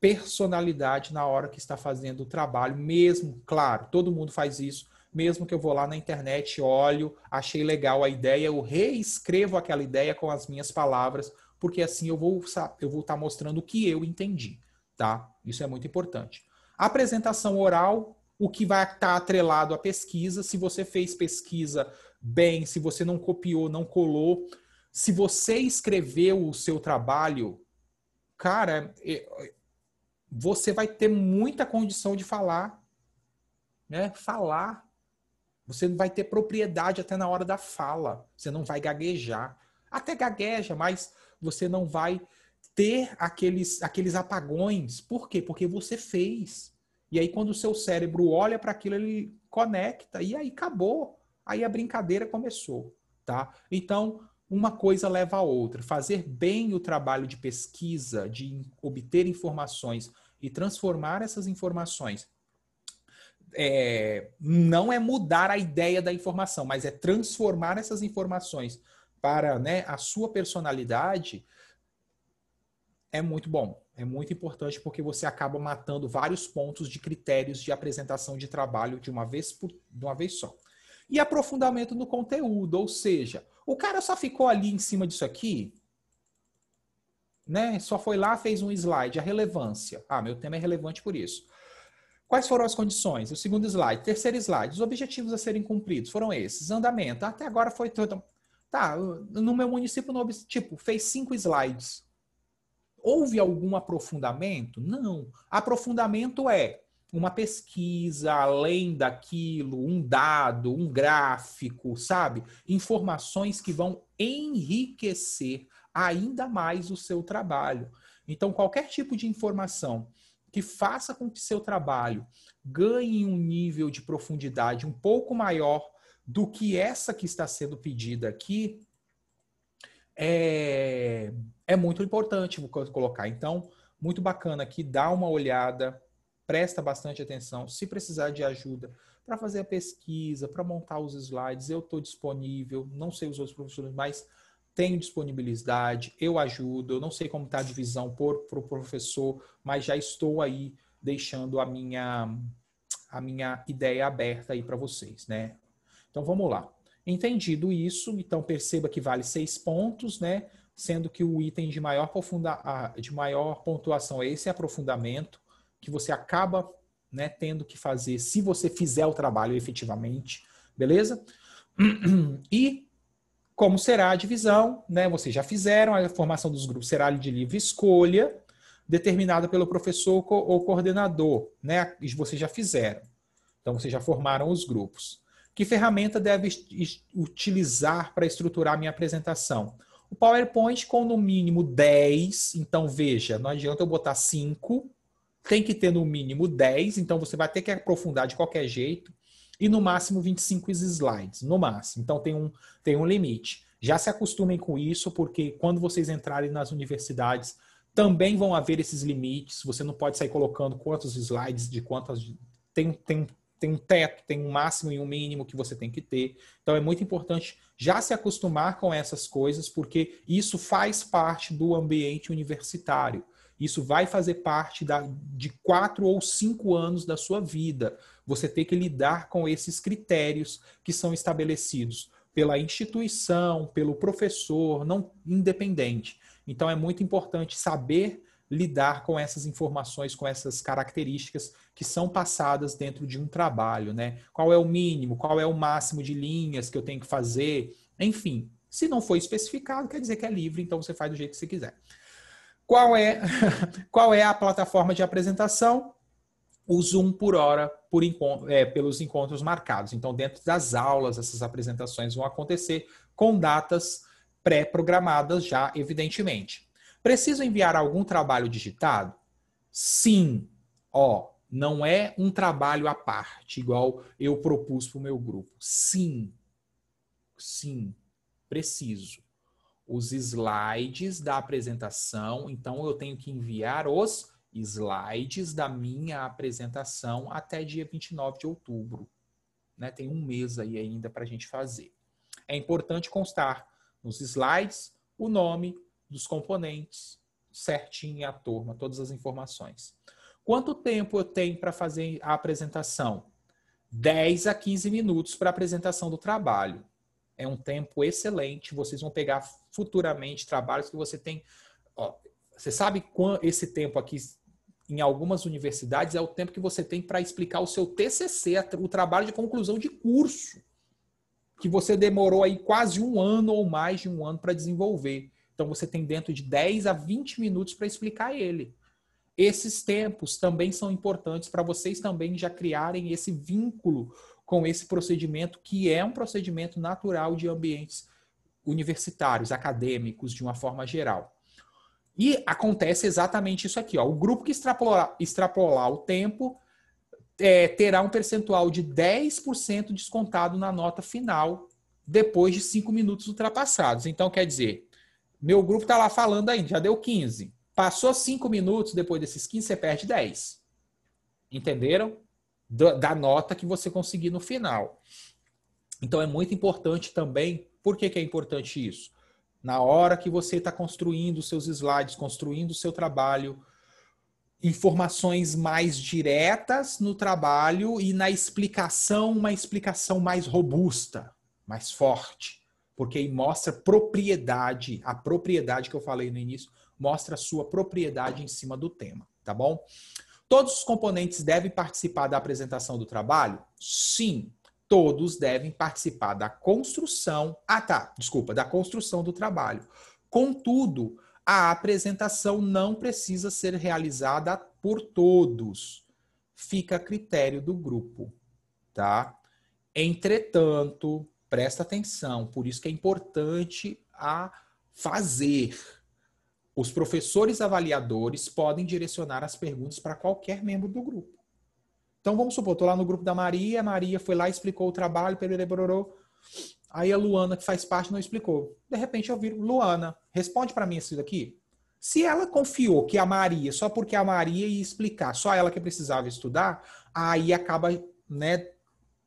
personalidade na hora que está fazendo o trabalho, mesmo, claro, todo mundo faz isso, mesmo que eu vou lá na internet, olho, achei legal a ideia, eu reescrevo aquela ideia com as minhas palavras, porque assim eu vou eu vou estar tá mostrando o que eu entendi, tá? Isso é muito importante. Apresentação oral, o que vai estar tá atrelado à pesquisa, se você fez pesquisa bem, se você não copiou, não colou, se você escreveu o seu trabalho, cara, você vai ter muita condição de falar, né? Falar. Você vai ter propriedade até na hora da fala. Você não vai gaguejar. Até gagueja, mas você não vai ter aqueles, aqueles apagões. Por quê? Porque você fez. E aí, quando o seu cérebro olha para aquilo, ele conecta. E aí, acabou aí a brincadeira começou, tá? Então, uma coisa leva a outra. Fazer bem o trabalho de pesquisa, de obter informações e transformar essas informações é, não é mudar a ideia da informação, mas é transformar essas informações para né, a sua personalidade é muito bom. É muito importante porque você acaba matando vários pontos de critérios de apresentação de trabalho de uma vez, por, de uma vez só e aprofundamento no conteúdo, ou seja, o cara só ficou ali em cima disso aqui, né? Só foi lá, fez um slide, a relevância. Ah, meu tema é relevante por isso. Quais foram as condições? O segundo slide, terceiro slide, os objetivos a serem cumpridos foram esses, andamento. Até agora foi tudo. Tá, no meu município, no, tipo, fez cinco slides. Houve algum aprofundamento? Não. Aprofundamento é uma pesquisa além daquilo, um dado, um gráfico, sabe? Informações que vão enriquecer ainda mais o seu trabalho. Então, qualquer tipo de informação que faça com que seu trabalho ganhe um nível de profundidade um pouco maior do que essa que está sendo pedida aqui, é, é muito importante colocar. Então, muito bacana aqui, dá uma olhada presta bastante atenção. Se precisar de ajuda para fazer a pesquisa, para montar os slides, eu estou disponível. Não sei os outros professores, mas tenho disponibilidade, eu ajudo. Eu não sei como está a divisão por, por professor, mas já estou aí deixando a minha a minha ideia aberta aí para vocês, né? Então vamos lá. Entendido isso, então perceba que vale seis pontos, né? Sendo que o item de maior, profunda, de maior pontuação é esse aprofundamento, que você acaba né, tendo que fazer se você fizer o trabalho efetivamente, beleza? (clears throat) E como será a divisão, né? Vocês já fizeram, a formação dos grupos será de livre escolha, determinada pelo professor ou coordenador, né? Vocês já fizeram. Então vocês já formaram os grupos. Que ferramenta deve utilizar para estruturar minha apresentação? O PowerPoint com no mínimo 10, então veja, não adianta eu botar 5, tem que ter no mínimo 10, então você vai ter que aprofundar de qualquer jeito, e no máximo 25 slides, no máximo. Então tem um, tem um limite. Já se acostumem com isso, porque quando vocês entrarem nas universidades, também vão haver esses limites. Você não pode sair colocando quantos slides de quantas. Tem, tem, tem um teto, tem um máximo e um mínimo que você tem que ter. Então é muito importante já se acostumar com essas coisas, porque isso faz parte do ambiente universitário. Isso vai fazer parte da, de quatro ou cinco anos da sua vida. Você tem que lidar com esses critérios que são estabelecidos pela instituição, pelo professor, não independente. Então é muito importante saber lidar com essas informações, com essas características que são passadas dentro de um trabalho, né? Qual é o mínimo, qual é o máximo de linhas que eu tenho que fazer, enfim. Se não for especificado, quer dizer que é livre, então você faz do jeito que você quiser. Qual é, (laughs) qual é a plataforma de apresentação? O Zoom por hora, por é, pelos encontros marcados. Então, dentro das aulas, essas apresentações vão acontecer com datas pré-programadas já, evidentemente. Preciso enviar algum trabalho digitado? Sim. Ó, não é um trabalho à parte, igual eu propus para o meu grupo. Sim. Sim. Preciso os slides da apresentação, então eu tenho que enviar os slides da minha apresentação até dia 29 de outubro. Né? Tem um mês aí ainda para a gente fazer. É importante constar nos slides o nome dos componentes, certinho a turma, todas as informações. Quanto tempo eu tenho para fazer a apresentação? 10 a 15 minutos para a apresentação do trabalho é um tempo excelente. Vocês vão pegar futuramente trabalhos que você tem. Ó, você sabe quando esse tempo aqui em algumas universidades é o tempo que você tem para explicar o seu TCC, o trabalho de conclusão de curso, que você demorou aí quase um ano ou mais de um ano para desenvolver. Então você tem dentro de 10 a 20 minutos para explicar ele. Esses tempos também são importantes para vocês também já criarem esse vínculo com esse procedimento, que é um procedimento natural de ambientes universitários, acadêmicos, de uma forma geral. E acontece exatamente isso aqui. Ó. O grupo que extrapolar, extrapolar o tempo é, terá um percentual de 10% descontado na nota final depois de 5 minutos ultrapassados. Então, quer dizer, meu grupo está lá falando ainda, já deu 15. Passou 5 minutos, depois desses 15, você perde 10. Entenderam? da nota que você conseguir no final. Então é muito importante também. Por que, que é importante isso? Na hora que você está construindo seus slides, construindo o seu trabalho, informações mais diretas no trabalho e na explicação, uma explicação mais robusta, mais forte. Porque aí mostra propriedade, a propriedade que eu falei no início, mostra a sua propriedade em cima do tema, tá bom? Todos os componentes devem participar da apresentação do trabalho? Sim, todos devem participar da construção. Ah, tá, desculpa, da construção do trabalho. Contudo, a apresentação não precisa ser realizada por todos. Fica a critério do grupo, tá? Entretanto, presta atenção, por isso que é importante a fazer, os professores avaliadores podem direcionar as perguntas para qualquer membro do grupo. Então vamos supor, estou lá no grupo da Maria, a Maria foi lá, explicou o trabalho, Aí a Luana, que faz parte, não explicou. De repente eu viro, Luana, responde para mim isso daqui. Se ela confiou que a Maria, só porque a Maria ia explicar, só ela que precisava estudar, aí acaba, né,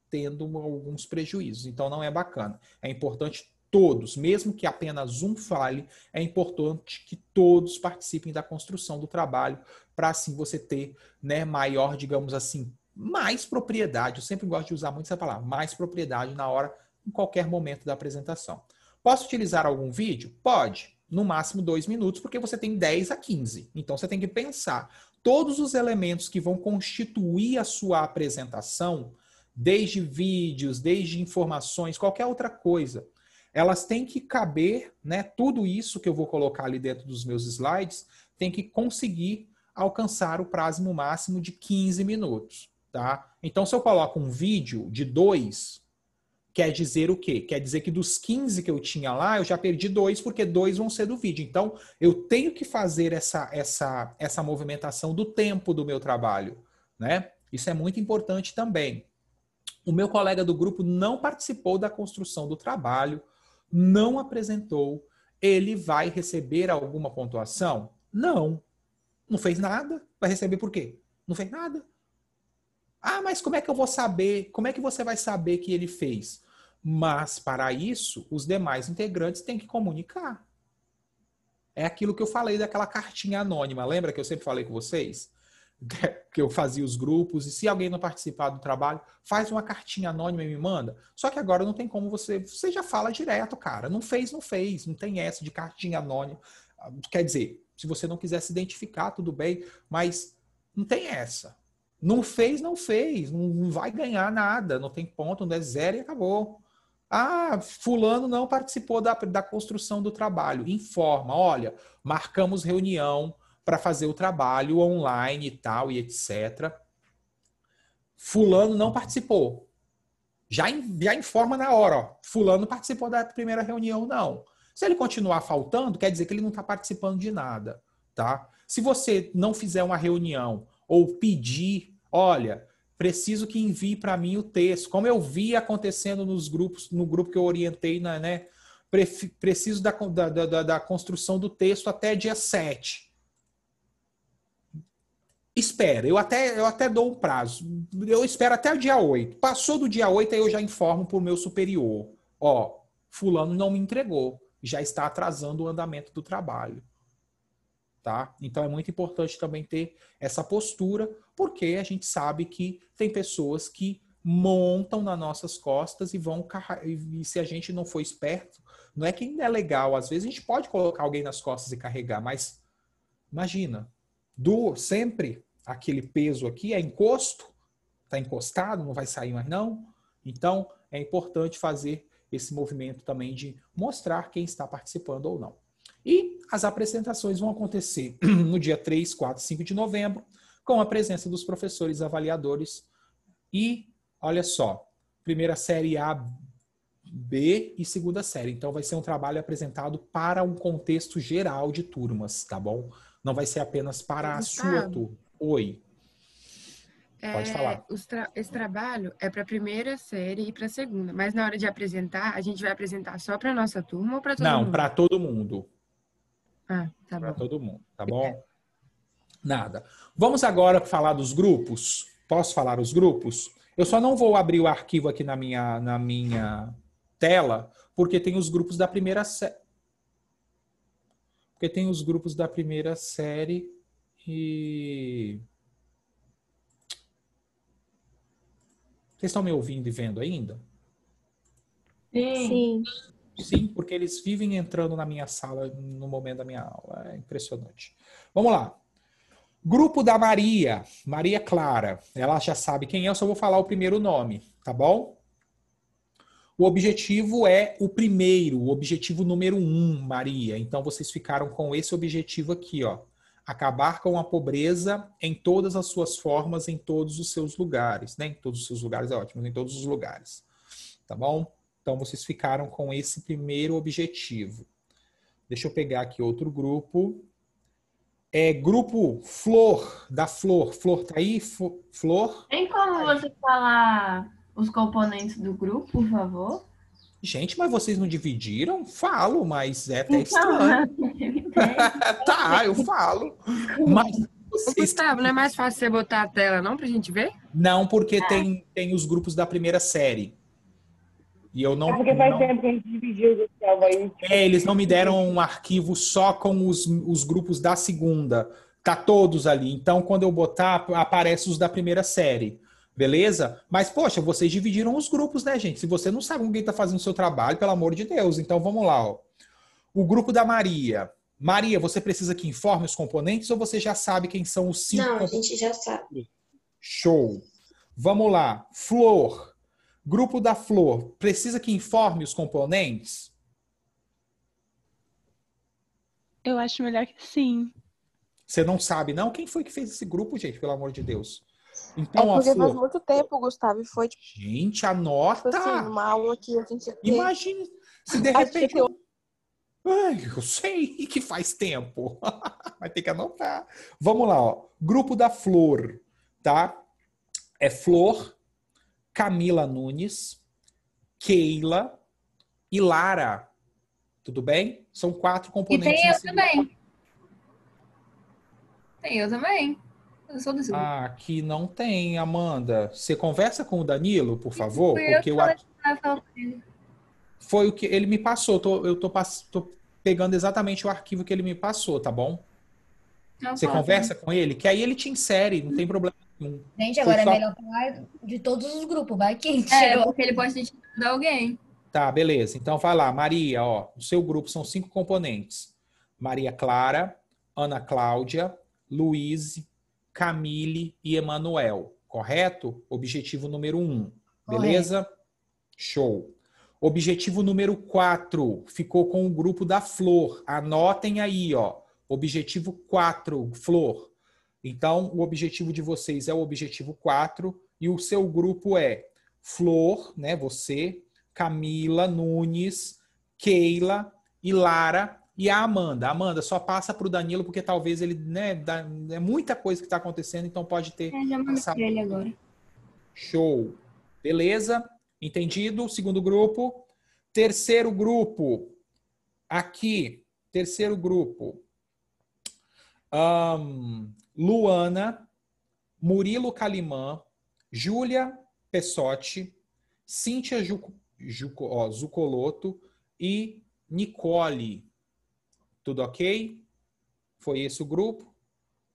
tendo alguns prejuízos. Então não é bacana. É importante todos, mesmo que apenas um fale, é importante que todos participem da construção do trabalho para assim você ter, né, maior, digamos assim, mais propriedade. Eu sempre gosto de usar muito essa palavra, mais propriedade na hora, em qualquer momento da apresentação. Posso utilizar algum vídeo? Pode, no máximo dois minutos, porque você tem 10 a 15. Então você tem que pensar todos os elementos que vão constituir a sua apresentação, desde vídeos, desde informações, qualquer outra coisa elas têm que caber, né? Tudo isso que eu vou colocar ali dentro dos meus slides tem que conseguir alcançar o prazo máximo de 15 minutos, tá? Então, se eu coloco um vídeo de dois, quer dizer o quê? Quer dizer que dos 15 que eu tinha lá, eu já perdi dois, porque dois vão ser do vídeo. Então, eu tenho que fazer essa, essa, essa movimentação do tempo do meu trabalho, né? Isso é muito importante também. O meu colega do grupo não participou da construção do trabalho, não apresentou, ele vai receber alguma pontuação? Não. Não fez nada. Vai receber por quê? Não fez nada. Ah, mas como é que eu vou saber? Como é que você vai saber que ele fez? Mas para isso, os demais integrantes têm que comunicar. É aquilo que eu falei daquela cartinha anônima. Lembra que eu sempre falei com vocês? (laughs) que eu fazia os grupos, e se alguém não participar do trabalho, faz uma cartinha anônima e me manda. Só que agora não tem como você. Você já fala direto, cara. Não fez, não fez. Não tem essa de cartinha anônima. Quer dizer, se você não quiser se identificar, tudo bem, mas não tem essa. Não fez, não fez. Não vai ganhar nada. Não tem ponto, não é zero e acabou. Ah, fulano não participou da, da construção do trabalho. Informa, olha, marcamos reunião para fazer o trabalho online e tal e etc. Fulano não participou. Já, já informa na hora, ó. Fulano participou da primeira reunião, não. Se ele continuar faltando, quer dizer que ele não está participando de nada, tá? Se você não fizer uma reunião ou pedir, olha, preciso que envie para mim o texto, como eu vi acontecendo nos grupos, no grupo que eu orientei, né? né preciso da, da, da, da construção do texto até dia 7 espera. Eu até, eu até dou um prazo. Eu espero até o dia 8. Passou do dia 8, aí eu já informo para o meu superior. Ó, fulano não me entregou. Já está atrasando o andamento do trabalho. Tá? Então é muito importante também ter essa postura, porque a gente sabe que tem pessoas que montam nas nossas costas e vão e se a gente não for esperto, não é que ainda é legal, às vezes a gente pode colocar alguém nas costas e carregar, mas imagina, do sempre, aquele peso aqui é encosto, está encostado, não vai sair mais não. Então, é importante fazer esse movimento também de mostrar quem está participando ou não. E as apresentações vão acontecer (clears throat) no dia 3, 4, 5 de novembro, com a presença dos professores avaliadores. E, olha só, primeira série A, B e segunda série. Então, vai ser um trabalho apresentado para um contexto geral de turmas, tá bom? Não vai ser apenas para a sua ah. turma. Oi. É, Pode falar. Tra esse trabalho é para a primeira série e para a segunda, mas na hora de apresentar, a gente vai apresentar só para a nossa turma ou para todo, todo mundo? Não, para todo mundo. Ah, tá Para todo mundo, tá é. bom? É. Nada. Vamos agora falar dos grupos. Posso falar os grupos? Eu só não vou abrir o arquivo aqui na minha, na minha tela, porque tem os grupos da primeira série. Porque tem os grupos da primeira série e. Vocês estão me ouvindo e vendo ainda? Sim. Sim. porque eles vivem entrando na minha sala no momento da minha aula. É impressionante. Vamos lá. Grupo da Maria, Maria Clara. Ela já sabe quem é, eu só vou falar o primeiro nome, tá bom? O objetivo é o primeiro, o objetivo número um, Maria. Então vocês ficaram com esse objetivo aqui, ó. Acabar com a pobreza em todas as suas formas, em todos os seus lugares, né? Em todos os seus lugares é ótimo, em todos os lugares. Tá bom? Então vocês ficaram com esse primeiro objetivo. Deixa eu pegar aqui outro grupo. É grupo Flor, da Flor. Flor tá aí? Flor? Tem como você falar os componentes do grupo, por favor? Gente, mas vocês não dividiram? Falo, mas é até então, né? (laughs) estranho. (laughs) tá, eu falo. Mas vocês... Gustavo, não é mais fácil você botar a tela, não, pra gente ver? Não, porque é. tem, tem os grupos da primeira série. E eu não. É porque faz não... tempo que a gente dividiu, Gustavo. Aí... É, eles não me deram um arquivo só com os, os grupos da segunda. Tá todos ali. Então, quando eu botar, aparece os da primeira série. Beleza? Mas, poxa, vocês dividiram os grupos, né, gente? Se você não sabe com quem está fazendo o seu trabalho, pelo amor de Deus. Então, vamos lá. Ó. O grupo da Maria. Maria, você precisa que informe os componentes ou você já sabe quem são os cinco? Não, a gente já sabe. Show. Vamos lá. Flor. Grupo da Flor. Precisa que informe os componentes? Eu acho melhor que sim. Você não sabe, não? Quem foi que fez esse grupo, gente? Pelo amor de Deus. Então, é porque Flor, faz muito tempo, Gustavo, e foi tipo, Gente, tipo anota! Tipo assim, uma aula que a gente Imagina se (laughs) de repente... Eu... Ai, eu sei que faz tempo. (laughs) Vai ter que anotar. Vamos lá, ó. Grupo da Flor, tá? É Flor, Camila Nunes, Keila e Lara. Tudo bem? São quatro componentes. E tem eu também. Tem eu também. Eu Ah, que não tem, Amanda. Você conversa com o Danilo, por favor? Foi porque eu o at... Foi o que ele me passou. eu tô, eu tô, pass... tô pegando exatamente o arquivo que ele me passou, tá bom? Não você pode, tá, conversa né? com ele, que aí ele te insere, não tem hum. problema nenhum. Gente, agora é só... é melhor falar de todos os grupos, vai que É, porque ele pode te ajudar alguém. Tá, beleza. Então vai lá, Maria, ó, o seu grupo são cinco componentes. Maria Clara, Ana Cláudia, Luiz, Camille e Emanuel, correto? Objetivo número um, beleza? Correto. Show. Objetivo número 4 ficou com o grupo da Flor. Anotem aí, ó. Objetivo 4, Flor. Então, o objetivo de vocês é o objetivo 4 e o seu grupo é Flor, né, você, Camila Nunes, Keila e Lara e a Amanda. A Amanda só passa para o Danilo porque talvez ele, né, dá, é muita coisa que está acontecendo, então pode ter. É, já passado. ele agora. Show. Beleza? Entendido? Segundo grupo. Terceiro grupo. Aqui, terceiro grupo. Um, Luana, Murilo Calimã, Júlia Pessotti, Cíntia Zucoloto e Nicole. Tudo ok? Foi esse o grupo?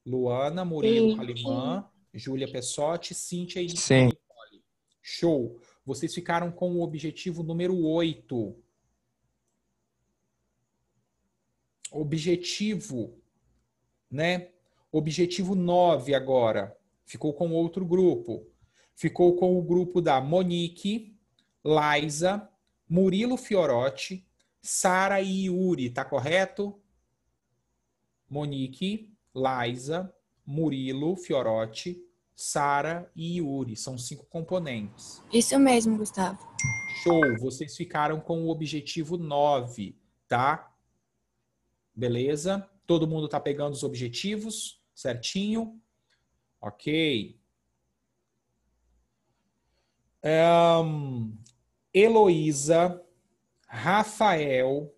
Luana, Murilo, sim, Calimã, Júlia Pessotti, Cíntia e Sim. Nicole. Show! Vocês ficaram com o objetivo número 8. Objetivo, né? Objetivo 9 agora. Ficou com outro grupo. Ficou com o grupo da Monique, Laisa, Murilo Fiorotti, Sara e Yuri, tá correto? Monique, Laisa, Murilo, Fiorotti, Sara e Yuri. São cinco componentes. Isso mesmo, Gustavo. Show! Vocês ficaram com o objetivo 9, tá? Beleza? Todo mundo tá pegando os objetivos certinho? Ok. Um, Heloísa, Rafael,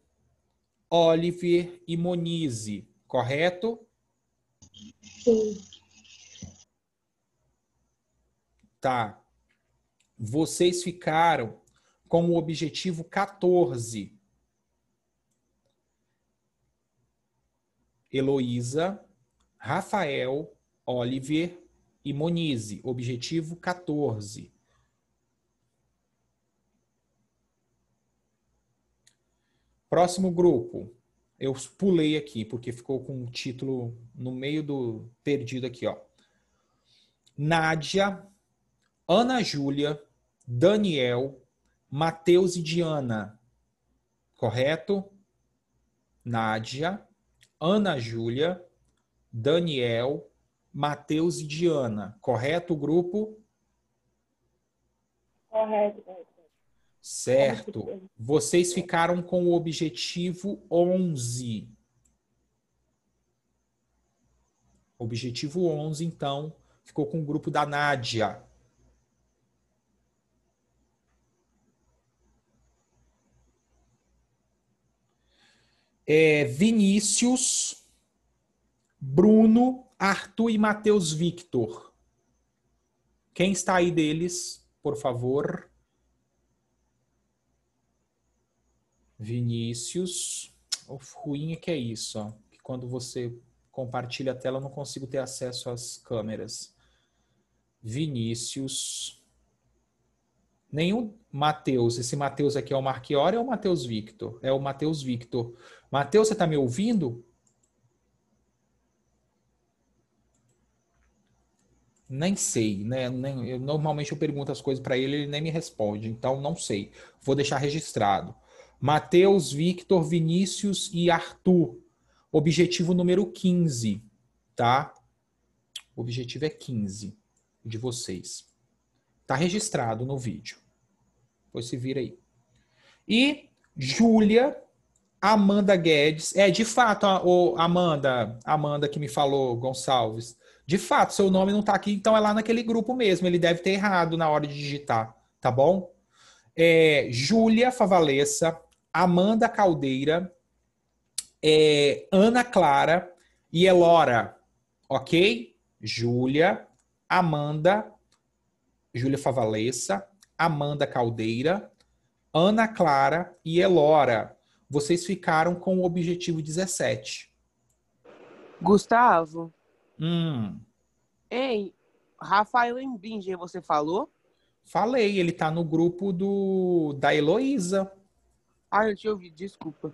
Oliver e Monize, correto? Sim. Tá. Vocês ficaram com o objetivo 14. Heloísa, Rafael, Oliver e Monize. Objetivo 14. Próximo grupo. Eu pulei aqui porque ficou com o título no meio do perdido aqui, ó. Nádia, Ana Júlia, Daniel, Matheus e Diana. Correto? Nádia, Ana Júlia, Daniel, Matheus e Diana. Correto o grupo? Correto. Certo. Vocês ficaram com o objetivo 11. Objetivo 11, então, ficou com o grupo da Nádia. É, Vinícius, Bruno, Arthur e Matheus Victor. Quem está aí deles, por favor? Vinícius. O ruim é que é isso, ó, que quando você compartilha a tela eu não consigo ter acesso às câmeras. Vinícius. Nenhum Matheus. Esse Matheus aqui é o Marchiori ou é o Matheus Victor? É o Matheus Victor. Matheus, você está me ouvindo? Nem sei, né? eu, normalmente eu pergunto as coisas para ele, ele nem me responde. Então não sei. Vou deixar registrado. Matheus, Victor, Vinícius e Arthur. Objetivo número 15, tá? O objetivo é 15 de vocês. Tá registrado no vídeo. Depois se vira aí. E Júlia, Amanda Guedes. É, de fato, a, o Amanda, Amanda que me falou, Gonçalves. De fato, seu nome não tá aqui, então é lá naquele grupo mesmo. Ele deve ter errado na hora de digitar, tá bom? É, Júlia Favalesa, Amanda Caldeira, é, Ana Clara e Elora, ok? Júlia, Amanda, Júlia Favaleça, Amanda Caldeira, Ana Clara e Elora. Vocês ficaram com o objetivo 17. Gustavo. Hum. Ei, Rafael Embinger, você falou? Falei, ele tá no grupo do da Heloísa. Ah, eu te ouvi, desculpa.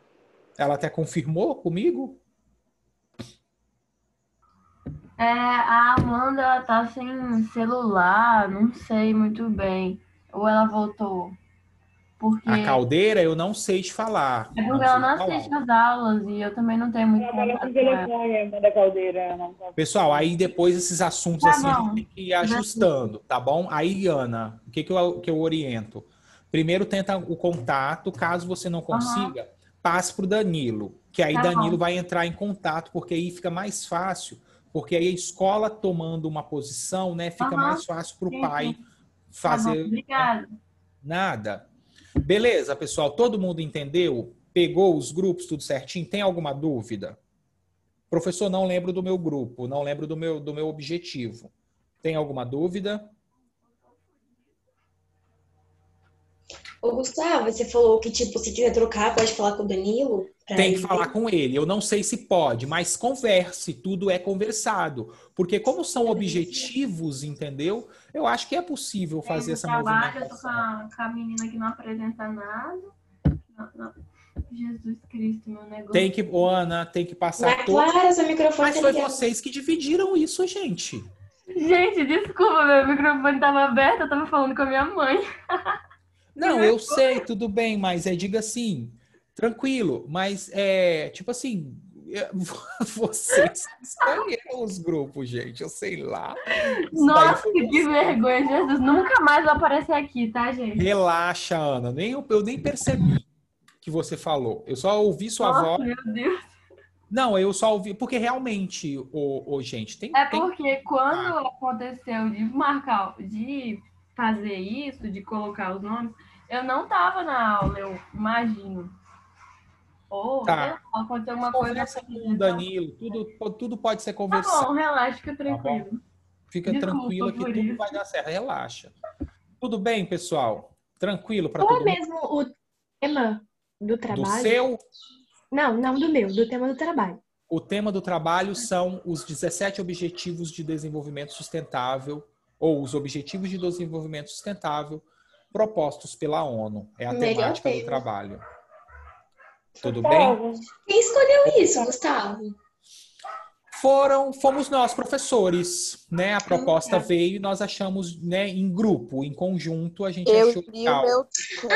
Ela até confirmou comigo? É, a Amanda ela tá sem celular, não sei muito bem. Ou ela voltou. Porque... A caldeira eu não sei te falar. É porque não ela não falar. assiste as aulas e eu também não tenho muito Trabalha com telefone, da caldeira. Pessoal, aí depois esses assuntos tá assim a gente tem que ir ajustando, tá bom? Aí, Ana, o que, que, eu, que eu oriento? Primeiro tenta o contato, caso você não consiga, uhum. passe para o Danilo, que aí tá Danilo vai entrar em contato, porque aí fica mais fácil, porque aí a escola tomando uma posição, né, fica uhum. mais fácil para o pai tá fazer. Tá Nada. Beleza, pessoal, todo mundo entendeu? Pegou os grupos tudo certinho? Tem alguma dúvida? Professor, não lembro do meu grupo, não lembro do meu, do meu objetivo. Tem alguma dúvida? Ô, Gustavo, ah, você falou que, tipo, se quiser trocar, pode falar com o Danilo? Tem que ele... falar com ele. Eu não sei se pode, mas converse, tudo é conversado. Porque como são objetivos, entendeu? Eu acho que é possível é, fazer é, essa movimentação. Eu tô com a, com a menina que não apresenta nada. Jesus Cristo, meu negócio. Tem que, oh, Ana, tem que passar mas, todo... Claro, seu microfone Mas foi tá vocês que dividiram isso, gente. Gente, desculpa, meu microfone estava aberto, eu estava falando com a minha mãe. (laughs) Não, né? eu sei, tudo bem, mas é, diga assim, tranquilo, mas é, tipo assim, (laughs) vocês escolheram os grupos, gente. Eu sei lá. Nossa, que assim. vergonha, Jesus. Nunca mais vai aparecer aqui, tá, gente? Relaxa, Ana. Nem, eu, eu nem percebi que você falou. Eu só ouvi sua Nossa, voz. Meu Deus. Não, eu só ouvi, porque realmente, o, o gente, tem. É porque tem... quando ah. aconteceu de marcar, de fazer isso, de colocar os nomes, eu não tava na aula, eu imagino. Ou tá. aconteceu uma Conversa coisa. Assim, com o então. Danilo, tudo, tudo pode ser conversado. Tá bom, relaxa, fica tá tranquilo. Tá fica Desculpa, tranquilo que tudo vai dar certo, relaxa. Tudo bem, pessoal? Tranquilo para todo mesmo mundo? mesmo o tema do trabalho? Do seu? Não, não do meu, do tema do trabalho. O tema do trabalho são os 17 Objetivos de Desenvolvimento Sustentável ou os Objetivos de Desenvolvimento Sustentável propostos pela ONU. É a Melhor temática tema. do trabalho. Tudo Gustavo. bem? Quem escolheu isso, Gustavo? foram fomos nós professores, né? A proposta uhum. veio e nós achamos, né, em grupo, em conjunto, a gente eu achou legal. Meu...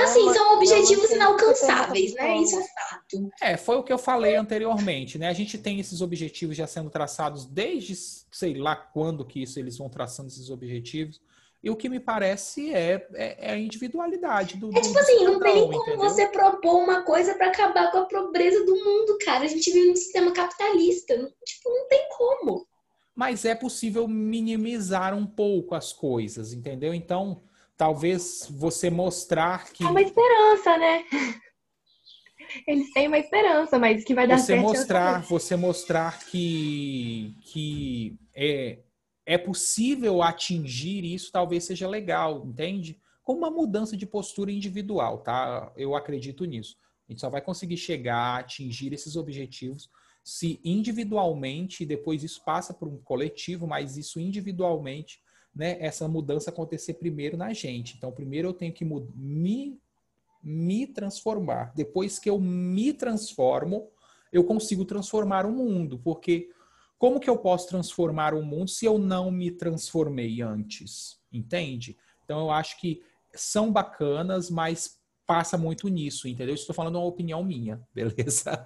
Assim, são objetivos inalcançáveis, né? Isso é fato. É, foi o que eu falei anteriormente, né? A gente tem esses objetivos já sendo traçados desde sei lá quando que isso eles vão traçando esses objetivos e o que me parece é, é, é a individualidade do. É tipo do assim, cidadão, não tem como entendeu? você propor uma coisa para acabar com a pobreza do mundo, cara. A gente vive num sistema capitalista. Não, tipo, não tem como. Mas é possível minimizar um pouco as coisas, entendeu? Então, talvez você mostrar que. É uma esperança, né? (laughs) Eles têm uma esperança, mas que vai dar você certo. Mostrar, você mostrar que, que é, é possível atingir isso, talvez seja legal, entende? Com uma mudança de postura individual, tá? Eu acredito nisso. A gente só vai conseguir chegar, a atingir esses objetivos se individualmente, e depois isso passa por um coletivo, mas isso individualmente, né, essa mudança acontecer primeiro na gente. Então, primeiro eu tenho que me, me transformar. Depois que eu me transformo, eu consigo transformar o mundo, porque como que eu posso transformar o mundo se eu não me transformei antes? Entende? Então eu acho que são bacanas, mas passa muito nisso, entendeu? Estou falando uma opinião minha, (laughs) beleza?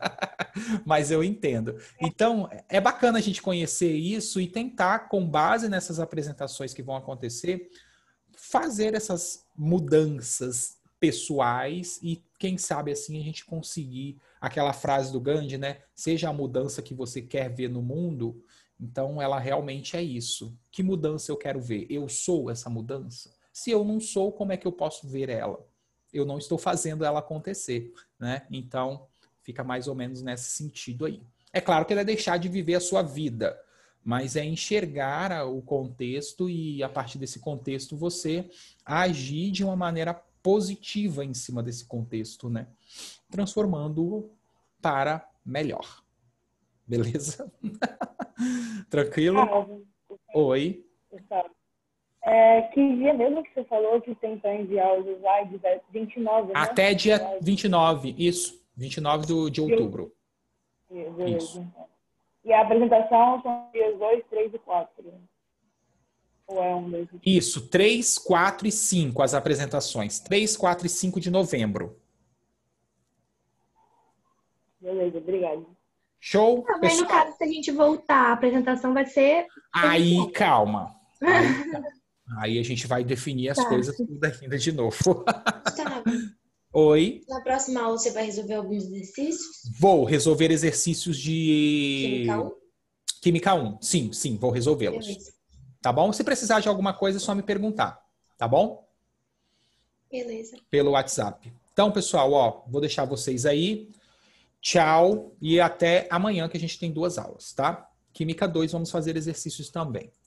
Mas eu entendo. Então, é bacana a gente conhecer isso e tentar, com base nessas apresentações que vão acontecer, fazer essas mudanças pessoais e quem sabe assim a gente conseguir aquela frase do Gandhi, né? Seja a mudança que você quer ver no mundo. Então ela realmente é isso. Que mudança eu quero ver? Eu sou essa mudança? Se eu não sou, como é que eu posso ver ela? Eu não estou fazendo ela acontecer, né? Então fica mais ou menos nesse sentido aí. É claro que ele é deixar de viver a sua vida, mas é enxergar o contexto e a partir desse contexto você agir de uma maneira positiva em cima desse contexto, né? Transformando para melhor. Beleza? (laughs) Tranquilo? Ah, Oi. É, que dia mesmo que você falou que tem para enviar os slides? 29, é né? Até dia 29, isso. 29 do, de outubro. Beleza. Isso. E a apresentação são dias 2, 3 e 4. Ou é um Isso, 3, 4 e 5 as apresentações. 3, 4 e 5 de novembro. Beleza, obrigada. Show? Também, tá, pessoal. no caso, se a gente voltar, a apresentação vai ser. Aí, calma. (laughs) Aí, tá. Aí, a gente vai definir as tá. coisas tudo ainda de novo. Tá. (laughs) Oi. Na próxima aula você vai resolver alguns exercícios? Vou resolver exercícios de. Química 1? Química 1, sim, sim, vou resolvê-los tá bom? Se precisar de alguma coisa, é só me perguntar, tá bom? Beleza. Pelo WhatsApp. Então, pessoal, ó, vou deixar vocês aí. Tchau e até amanhã que a gente tem duas aulas, tá? Química 2 vamos fazer exercícios também.